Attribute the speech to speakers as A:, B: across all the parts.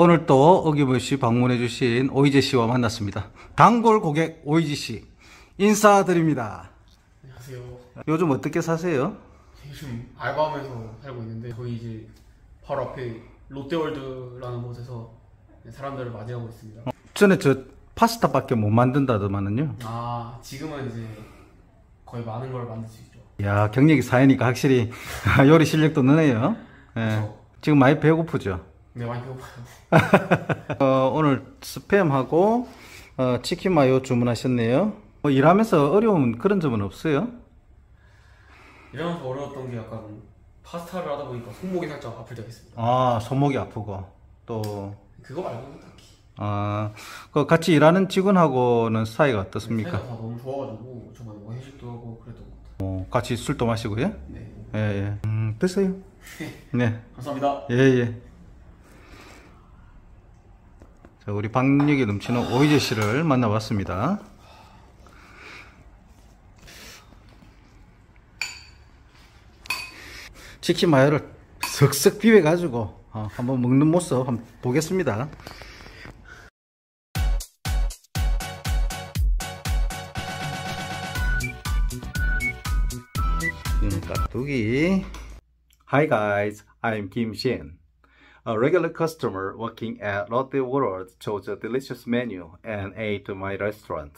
A: 오늘 또 어김없이 방문해 주신 오이재 씨와 만났습니다. 단골 고객 오이재 씨 인사드립니다. 안녕하세요. 요즘 어떻게 사세요? 요즘 알바하면서 살고 있는데 저희 이제 바로 앞에 롯데월드라는 곳에서 사람들을 맞이하고 있습니다. 전에 저 파스타밖에 못 만든다더만은요. 아 지금은 이제 거의 많은 걸 만들 수 있죠. 야 경력이 사이니까 확실히 요리 실력도 느네요. 예. 지금 많이 배고프죠? 네 많이 배고파요 어, 오늘 스팸하고 어, 치킨 마요 주문하셨네요 뭐 일하면서 어려운 그런 점은 없어요? 일하면서 어려웠던 게 약간 파스타를 하다 보니까 손목이 살짝 아플 때가 있습니다 아 손목이 아프고 또 그거 말고 딱히 아, 그 같이 일하는 직원하고는 사이가 어떻습니까? 사이가 너무 좋아가지고 정말 뭐 회식도 하고 그랬던 것 같아요 어, 같이 술도 마시고요? 네 예, 예. 음, 됐어요 네 감사합니다 예 예. 우리 박력이 넘치는 오이제 씨를 만나봤습니다. 치킨 마요를 슥슥 비벼가지고 어, 한번 먹는 모습 한번 보겠습니다. 깍두기 음, Hi guys, I'm Kim Shin. A regular customer working at Lotte World chose a delicious menu and ate my restaurant.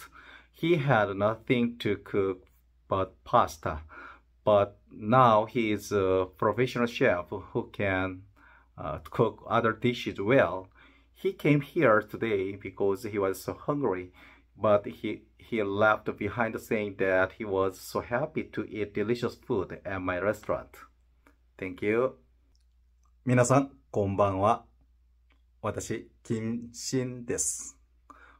A: He had nothing to cook but pasta, but now he is a professional chef who can uh, cook other dishes well. He came here today because he was so hungry, but he, he left behind saying that he was so happy to eat delicious food at my restaurant. Thank you. 皆さんこんばんは。私、金新です。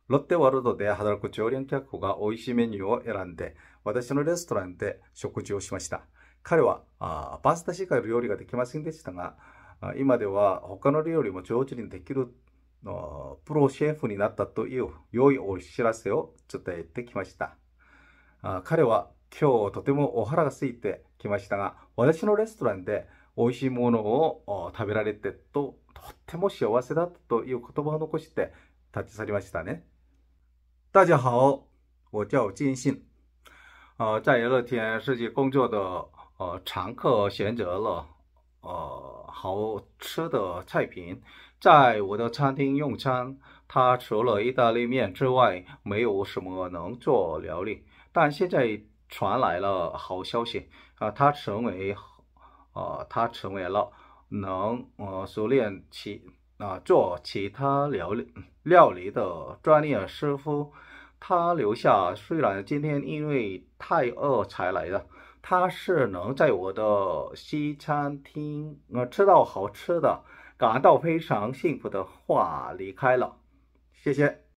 A: ロッテワールドで働く常連客が美味しいメニューを選んで、私のレストランで食事をしました。彼はあパスタしか料理ができませんでしたが、今では他の料理も上手にできるのプロシェフになったという良いお知らせを伝えてきました。あ彼は今日とてもお腹が空いてきましたが、私のレストランでおいしいものを食べられてととっても幸せだという言葉を残して立ち去りましたね。大家好，我叫金信。呃，在游乐天设计工作的呃常客选择了呃好吃的菜品，在我的餐厅用餐。它除了意大利面之外没有什么能做料理，但现在传来了好消息。啊，它成为。呃，他成为了能呃熟练其啊做其他料理料理的专业师傅。他留下，虽然今天因为太饿才来的，他是能在我的西餐厅呃吃到好吃的，感到非常幸福的话离开了，谢谢。